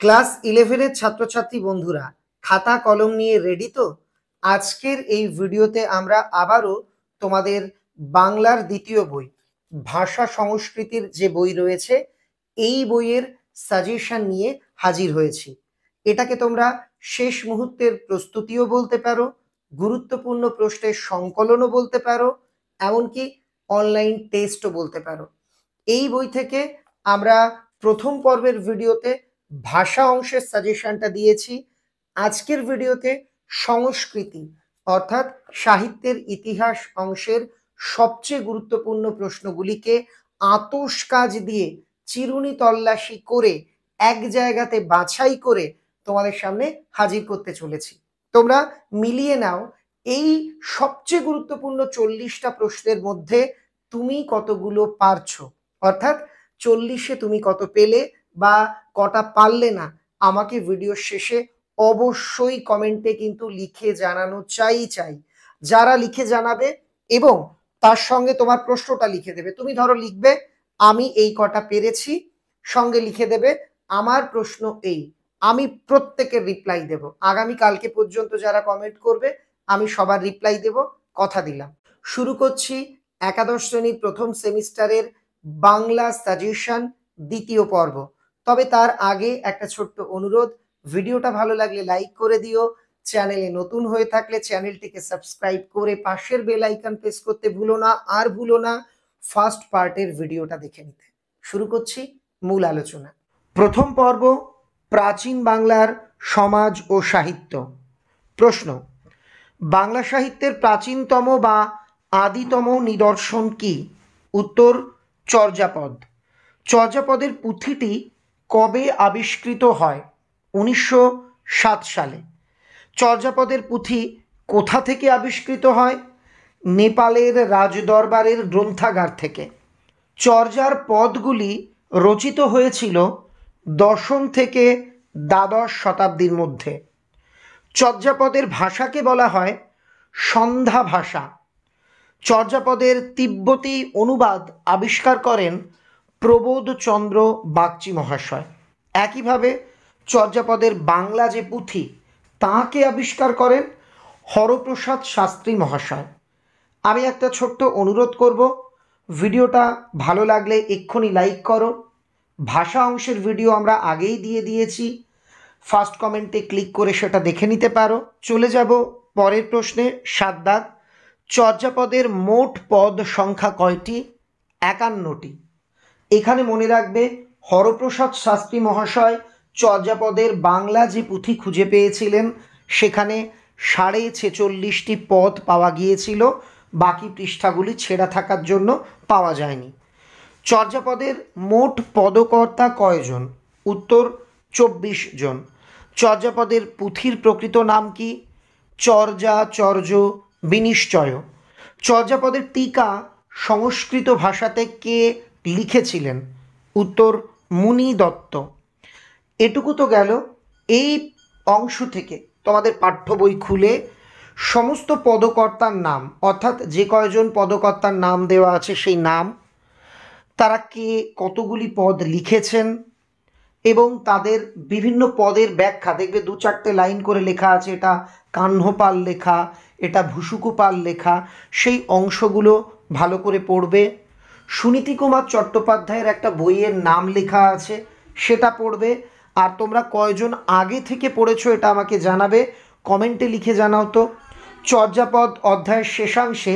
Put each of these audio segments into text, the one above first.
class ইলেভেনের ছাত্রছাত্রী বন্ধুরা খাতা কলম নিয়ে রেডি তো আজকের এই ভিডিওতে আমরা আবারও তোমাদের বাংলার দ্বিতীয় বই ভাষা সংস্কৃতির যে বই রয়েছে এই বইয়ের সাজেশন নিয়ে হাজির হয়েছি এটাকে তোমরা শেষ মুহূর্তের প্রস্তুতিও বলতে পারো গুরুত্বপূর্ণ প্রশ্নের সংকলনও বলতে পারো এমনকি অনলাইন টেস্টও বলতে পারো এই বই থেকে আমরা প্রথম পর্বের ভিডিওতে ভাষা অংশের সাজেশনটা দিয়েছি আজকের ভিডিওতে সংস্কৃতি অর্থাৎ সাহিত্যের ইতিহাস অংশের সবচেয়ে গুরুত্বপূর্ণ প্রশ্নগুলিকে আতস কাজ দিয়ে চিরুনি তল্লাশি করে এক জায়গাতে বাছাই করে তোমাদের সামনে হাজির করতে চলেছি তোমরা মিলিয়ে নাও এই সবচেয়ে গুরুত্বপূর্ণ চল্লিশটা প্রশ্নের মধ্যে তুমি কতগুলো পারছো অর্থাৎ চল্লিশে তুমি কত পেলে বা কটা পারলে না আমাকে ভিডিও শেষে অবশ্যই কমেন্টে কিন্তু লিখে জানানো চাই চাই যারা লিখে জানাবে এবং তার সঙ্গে তোমার প্রশ্নটা লিখে দেবে তুমি ধরো লিখবে আমি এই কটা পেরেছি সঙ্গে লিখে দেবে আমার প্রশ্ন এই আমি প্রত্যেকের রিপ্লাই দেব আগামী কালকে পর্যন্ত যারা কমেন্ট করবে আমি সবার রিপ্লাই দেব কথা দিলাম শুরু করছি একাদশ শ্রেণীর প্রথম সেমিস্টারের বাংলা সাজেশন দ্বিতীয় পর্ব তবে তার আগে একটা ছোট্ট অনুরোধ ভিডিওটা ভালো লাগলে লাইক করে দিও চ্যানেলে নতুন হয়ে থাকলে চ্যানেলটিকে সাবস্ক্রাইব করে পাশের বেল আইকন প্রেস করতে ভুলো না আর ভুলো না ফার্স্ট পার্টের ভিডিওটা দেখে নিতে শুরু করছি মূল আলোচনা প্রথম পর্ব প্রাচীন বাংলার সমাজ ও সাহিত্য প্রশ্ন বাংলা সাহিত্যের প্রাচীনতম বা আদিতম নিদর্শন কি উত্তর চর্যাপদ চর্যাপদের পুঁথিটি কবে আবিষ্কৃত হয় উনিশশো সাত সালে চর্যাপদের পুঁথি কোথা থেকে আবিষ্কৃত হয় নেপালের রাজদরবারের গ্রন্থাগার থেকে চর্যার পদগুলি রচিত হয়েছিল দশম থেকে দ্বাদশ শতাব্দীর মধ্যে চর্যাপদের ভাষাকে বলা হয় সন্ধ্যা ভাষা চর্যাপদের তিব্বতী অনুবাদ আবিষ্কার করেন প্রবোধচন্দ্র বাগচি মহাশয় একইভাবে চর্যাপদের বাংলা যে পুঁথি তাকে আবিষ্কার করেন হরপ্রসাদ শাস্ত্রী মহাশয় আমি একটা ছোট্ট অনুরোধ করব ভিডিওটা ভালো লাগলে এক্ষুনি লাইক করো ভাষা অংশের ভিডিও আমরা আগেই দিয়ে দিয়েছি ফার্স্ট কমেন্টে ক্লিক করে সেটা দেখে নিতে পারো চলে যাব পরের প্রশ্নে সাত দাগ চর্যাপদের মোট পদ সংখ্যা কয়টি একান্নটি এখানে মনে রাখবে হরপ্রসাদ শাস্ত্রী মহাশয় চর্যাপদের বাংলা যে পুঁথি খুঁজে পেয়েছিলেন সেখানে সাড়ে ছেচল্লিশটি পদ পাওয়া গিয়েছিল বাকি পৃষ্ঠাগুলি ছেঁড়া থাকার জন্য পাওয়া যায়নি চর্যাপদের মোট পদকর্তা কয়জন উত্তর চব্বিশ জন চর্যাপদের পুঁথির প্রকৃত নাম কি চর্যা চর্য বিনিশ্চয় চর্যাপদের টিকা সংস্কৃত ভাষাতে কে লিখেছিলেন উত্তর মুনি দত্ত এটুকু তো গেল এই অংশ থেকে তোমাদের পাঠ্য বই খুলে সমস্ত পদকর্তার নাম অর্থাৎ যে কয়জন পদকর্তার নাম দেওয়া আছে সেই নাম তারা কে কতগুলি পদ লিখেছেন এবং তাদের বিভিন্ন পদের ব্যাখ্যা দেখবে দু চারটে লাইন করে লেখা আছে এটা কাহ্নপাল লেখা এটা ভুসুকুপাল লেখা সেই অংশগুলো ভালো করে পড়বে সুনীতি কুমার চট্টোপাধ্যায়ের একটা বইয়ের নাম লেখা আছে সেটা পড়বে আর তোমরা কয়জন আগে থেকে পড়েছো এটা আমাকে জানাবে কমেন্টে লিখে জানাও তো চর্যাপদ অধ্যায়ের শেষাংশে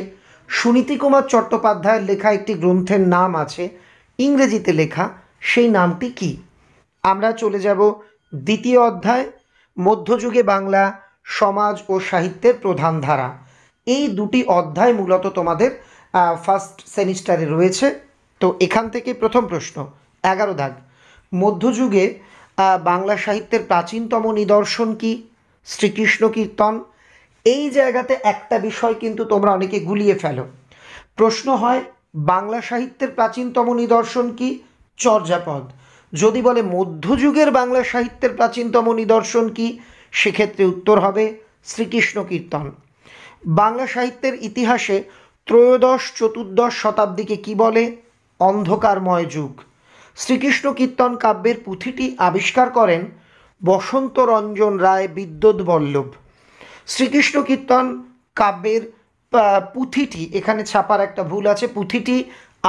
সুনীতি কুমার চট্টোপাধ্যায়ের লেখা একটি গ্রন্থের নাম আছে ইংরেজিতে লেখা সেই নামটি কি আমরা চলে যাব দ্বিতীয় অধ্যায় মধ্যযুগে বাংলা সমাজ ও সাহিত্যের প্রধান ধারা এই দুটি অধ্যায় মূলত তোমাদের ফার্স্ট সেমিস্টারে রয়েছে তো এখান থেকে প্রথম প্রশ্ন এগারো দাগ মধ্যযুগে বাংলা সাহিত্যের প্রাচীনতম নিদর্শন কি শ্রীকৃষ্ণ কীর্তন এই জায়গাতে একটা বিষয় কিন্তু তোমরা অনেকে গুলিয়ে ফেলো প্রশ্ন হয় বাংলা সাহিত্যের প্রাচীনতম নিদর্শন কি চর্যাপদ যদি বলে মধ্যযুগের বাংলা সাহিত্যের প্রাচীনতম নিদর্শন কি সেক্ষেত্রে উত্তর হবে শ্রীকৃষ্ণ কীর্তন বাংলা সাহিত্যের ইতিহাসে ত্রয়োদশ চতুর্দশ শতাব্দীকে কি বলে অন্ধকারময় যুগ শ্রীকৃষ্ণ কীর্তন কাব্যের পুঁথিটি আবিষ্কার করেন বসন্ত রঞ্জন রায় বিদ্যুৎ বল্লভ শ্রীকৃষ্ণ কীর্তন কাব্যের পুঁথিটি এখানে ছাপার একটা ভুল আছে পুঁথিটি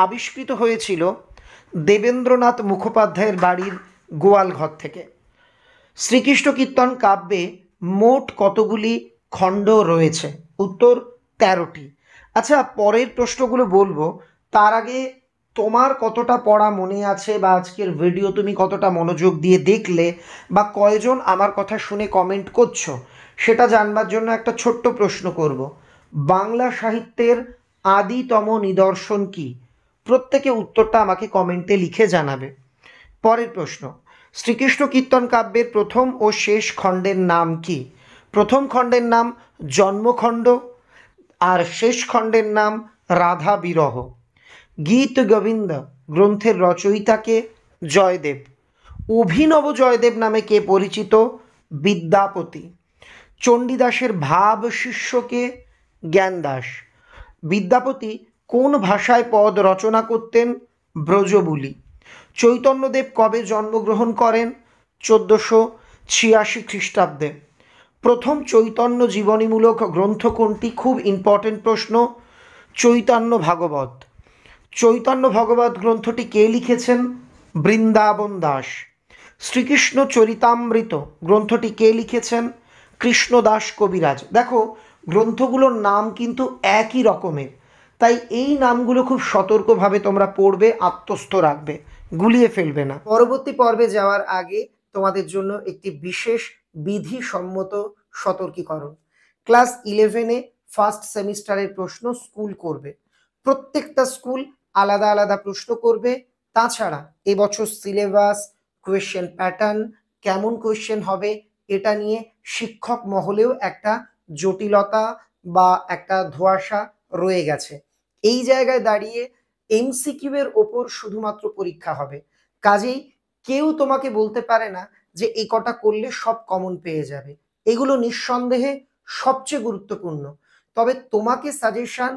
আবিষ্কৃত হয়েছিল দেবেন্দ্রনাথ মুখোপাধ্যায়ের বাড়ির গোয়াল ঘর থেকে শ্রীকৃষ্ণ কীর্তন কাব্যে মোট কতগুলি খণ্ড রয়েছে উত্তর তেরোটি আচ্ছা পরের প্রশ্নগুলো বলবো তার আগে তোমার কতটা পড়া মনে আছে বা আজকের ভিডিও তুমি কতটা মনোযোগ দিয়ে দেখলে বা কয়জন আমার কথা শুনে কমেন্ট করছো সেটা জানবার জন্য একটা ছোট্ট প্রশ্ন করব বাংলা সাহিত্যের আদিতম নিদর্শন কি প্রত্যেকে উত্তরটা আমাকে কমেন্টে লিখে জানাবে পরের প্রশ্ন শ্রীকৃষ্ণ কীর্তন কাব্যের প্রথম ও শেষ খণ্ডের নাম কি প্রথম খণ্ডের নাম জন্মখণ্ড আর শেষ খণ্ডের নাম রাধা বিরহ গীত গোবিন্দ গ্রন্থের রচয়িতাকে জয়দেব অভিনব জয়দেব নামে কে পরিচিত বিদ্যাপতি চণ্ডীদাসের ভাব শিষ্যকে জ্ঞানদাস বিদ্যাপতি কোন ভাষায় পদ রচনা করতেন ব্রজবুলি চৈতন্যদেব কবে জন্মগ্রহণ করেন চোদ্দোশো ছিয়াশি খ্রিস্টাব্দে প্রথম চৈতন্য জীবনীমূলক গ্রন্থ কোনটি খুব ইম্পর্টেন্ট প্রশ্ন চৈতন্য ভাগবত চৈতন্য ভাগবত গ্রন্থটি কে লিখেছেন বৃন্দাবন দাস শ্রীকৃষ্ণ চরিতামৃত গ্রন্থটি কে লিখেছেন কৃষ্ণদাস কবিরাজ দেখো গ্রন্থগুলোর নাম কিন্তু একই রকমের তাই এই নামগুলো খুব সতর্কভাবে তোমরা পড়বে আত্মস্থ রাখবে গুলিয়ে ফেলবে না পরবর্তী পর্বে যাওয়ার আগে তোমাদের জন্য একটি বিশেষ বিধিসম্মত সতর্কীকরণ ক্লাস ইলেভেনে ফার্স্ট সেমিস্টারের প্রশ্ন স্কুল করবে প্রত্যেকটা স্কুল আলাদা আলাদা প্রশ্ন করবে তাছাড়া এবছর সিলেবাস কোয়েশ্চেন প্যাটার্ন কেমন কোয়েশ্চেন হবে এটা নিয়ে শিক্ষক মহলেও একটা জটিলতা বা একটা ধোয়াশা রয়ে গেছে এই জায়গায় দাঁড়িয়ে এমসিকিউ এর ওপর শুধুমাত্র পরীক্ষা হবে কাজেই কেউ তোমাকে বলতে পারে না যে এই কটা করলে সব কমন পেয়ে যাবে এগুলো নিঃসন্দেহে সবচেয়ে গুরুত্বপূর্ণ তবে তোমাকে সাজেশন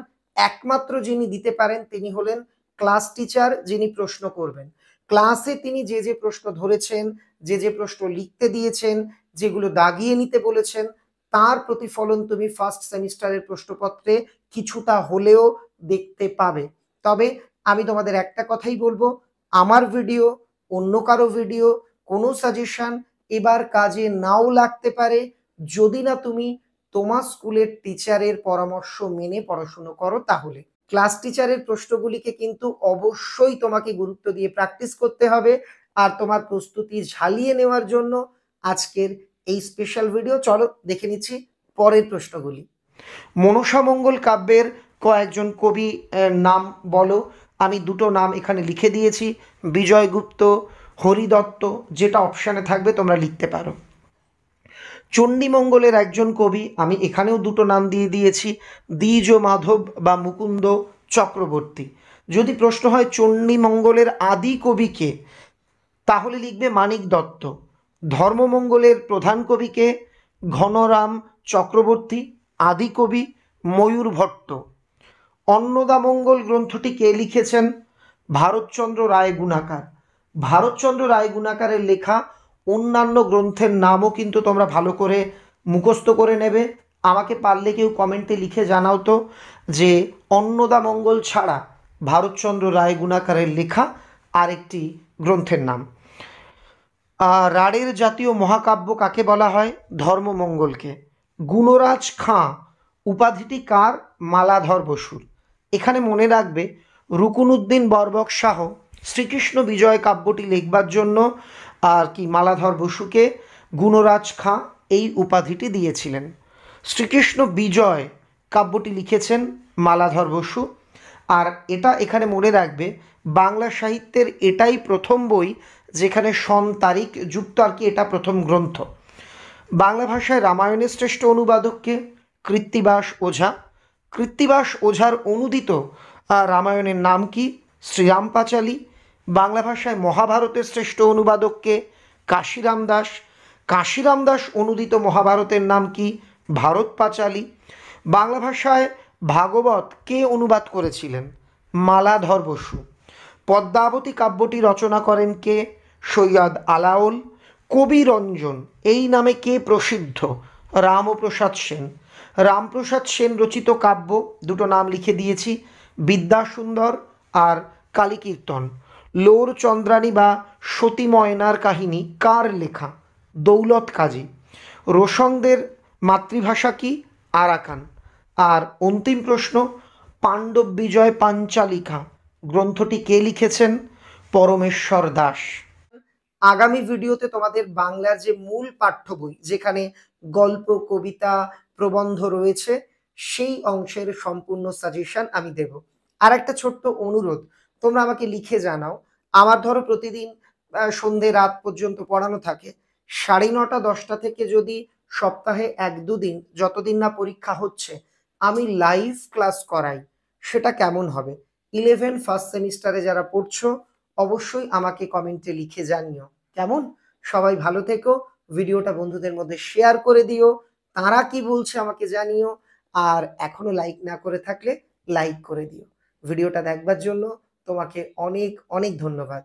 একমাত্র যিনি দিতে পারেন তিনি হলেন ক্লাস টিচার যিনি প্রশ্ন করবেন ক্লাসে তিনি যে যে প্রশ্ন ধরেছেন যে যে প্রশ্ন লিখতে দিয়েছেন যেগুলো দাগিয়ে নিতে বলেছেন তার প্রতিফলন তুমি ফার্স্ট সেমিস্টারের প্রশ্নপত্রে কিছুটা হলেও দেখতে পাবে তবে আমি তোমাদের একটা কথাই বলবো আমার ভিডিও অন্য কারো ভিডিও কোনো সাজেশান এবার কাজে নাও লাগতে পারে যদি না তুমি তোমার স্কুলের টিচারের পরামর্শ মেনে পড়াশুনো করো তাহলে ক্লাস টিচারের প্রশ্নগুলিকে কিন্তু অবশ্যই তোমাকে গুরুত্ব দিয়ে প্র্যাকটিস করতে হবে আর তোমার প্রস্তুতি ঝালিয়ে নেওয়ার জন্য আজকের এই স্পেশাল ভিডিও চলো দেখে নিচ্ছি পরের প্রশ্নগুলি মনসামঙ্গল কাব্যের কয়েকজন কবি নাম বলো আমি দুটো নাম এখানে লিখে দিয়েছি বিজয়গুপ্ত হরিদত্ত যেটা অপশানে থাকবে তোমরা লিখতে পারো চণ্ডীমঙ্গলের একজন কবি আমি এখানেও দুটো নাম দিয়ে দিয়েছি দ্বিজ মাধব বা মুকুন্দ চক্রবর্তী যদি প্রশ্ন হয় চণ্ডীমঙ্গলের আদি কবিকে তাহলে লিখবে মানিক দত্ত ধর্মমঙ্গলের প্রধান কবিকে ঘনরাম চক্রবর্তী আদি কবি ময়ূর ভট্ট অন্নদামঙ্গল গ্রন্থটি কে লিখেছেন ভারতচন্দ্র রায় গুণাকার ভারতচন্দ্র রায় গুণাকারের লেখা অন্যান্য গ্রন্থের নামও কিন্তু তোমরা ভালো করে মুখস্থ করে নেবে আমাকে পারলে কেউ কমেন্টে লিখে জানাও তো যে অন্নদা মঙ্গল ছাড়া ভারতচন্দ্র রায় গুণাকারের লেখা আরেকটি গ্রন্থের নাম রাড়ের জাতীয় মহাকাব্য কাকে বলা হয় ধর্মমঙ্গলকে গুণরাজ খাঁ উপাধিটি কার মালাধর বসুর এখানে মনে রাখবে রুকুনুদ্দিন বরবক শাহ শ্রীকৃষ্ণ বিজয় কাব্যটি লিখবার জন্য আর কি মালাধর বসুকে গুণরাজ খাঁ এই উপাধিটি দিয়েছিলেন শ্রীকৃষ্ণ বিজয় কাব্যটি লিখেছেন মালাধর বসু আর এটা এখানে মনে রাখবে বাংলা সাহিত্যের এটাই প্রথম বই যেখানে সন তারিখ যুক্ত আর কি এটা প্রথম গ্রন্থ বাংলা ভাষায় রামায়ণের শ্রেষ্ঠ অনুবাদককে কৃত্তিবাস ওঝা কৃত্তিবাস ওঝার অনুদিত রামায়ণের নাম কি শ্রীরাম পাঁচালী বাংলা ভাষায় মহাভারতের শ্রেষ্ঠ অনুবাদককে কাশিরাম দাস কাশিরাম দাস অনুদিত মহাভারতের নাম কি ভারত পাঁচালী বাংলা ভাষায় ভাগবত কে অনুবাদ করেছিলেন মালাধর বসু পদ্মাবতী কাব্যটি রচনা করেন কে সৈয়দ আলাউল কবিরঞ্জন এই নামে কে প্রসিদ্ধ রামপ্রসাদ সেন রামপ্রসাদ সেন রচিত কাব্য দুটো নাম লিখে দিয়েছি বিদ্যাসুন্দর আর কালীকীর্তন লোর চন্দ্রাণী বা সতী ময়নার কাহিনী কার লেখা দৌলত কাজী রোশংদের মাতৃভাষা কি আরাকান আর অন্তিম প্রশ্ন পাণ্ডব বিজয় পাঞ্চালিখা গ্রন্থটি কে লিখেছেন পরমেশ্বর দাস আগামী ভিডিওতে তোমাদের বাংলার যে মূল পাঠ্য বই যেখানে গল্প কবিতা প্রবন্ধ রয়েছে সেই অংশের সম্পূর্ণ সাজেশন আমি দেব আর একটা ছোট্ট অনুরোধ তোমরা আমাকে লিখে জানাও আমার ধরো প্রতিদিন সন্ধে রাত পর্যন্ত পড়ানো থাকে সাড়ে নটা দশটা থেকে যদি সপ্তাহে এক দুদিন যতদিন না পরীক্ষা হচ্ছে আমি লাইভ ক্লাস করাই সেটা কেমন হবে ইলেভেন ফার্স্ট সেমিস্টারে যারা পড়ছো অবশ্যই আমাকে কমেন্টে লিখে জানিও কেমন সবাই ভালো থেকো ভিডিওটা বন্ধুদের মধ্যে শেয়ার করে দিও তারা কি বলছে আমাকে জানিও আর এখনো লাইক না করে থাকলে লাইক করে দিও ভিডিওটা দেখবার জন্য তোমাকে অনেক অনেক ধন্যবাদ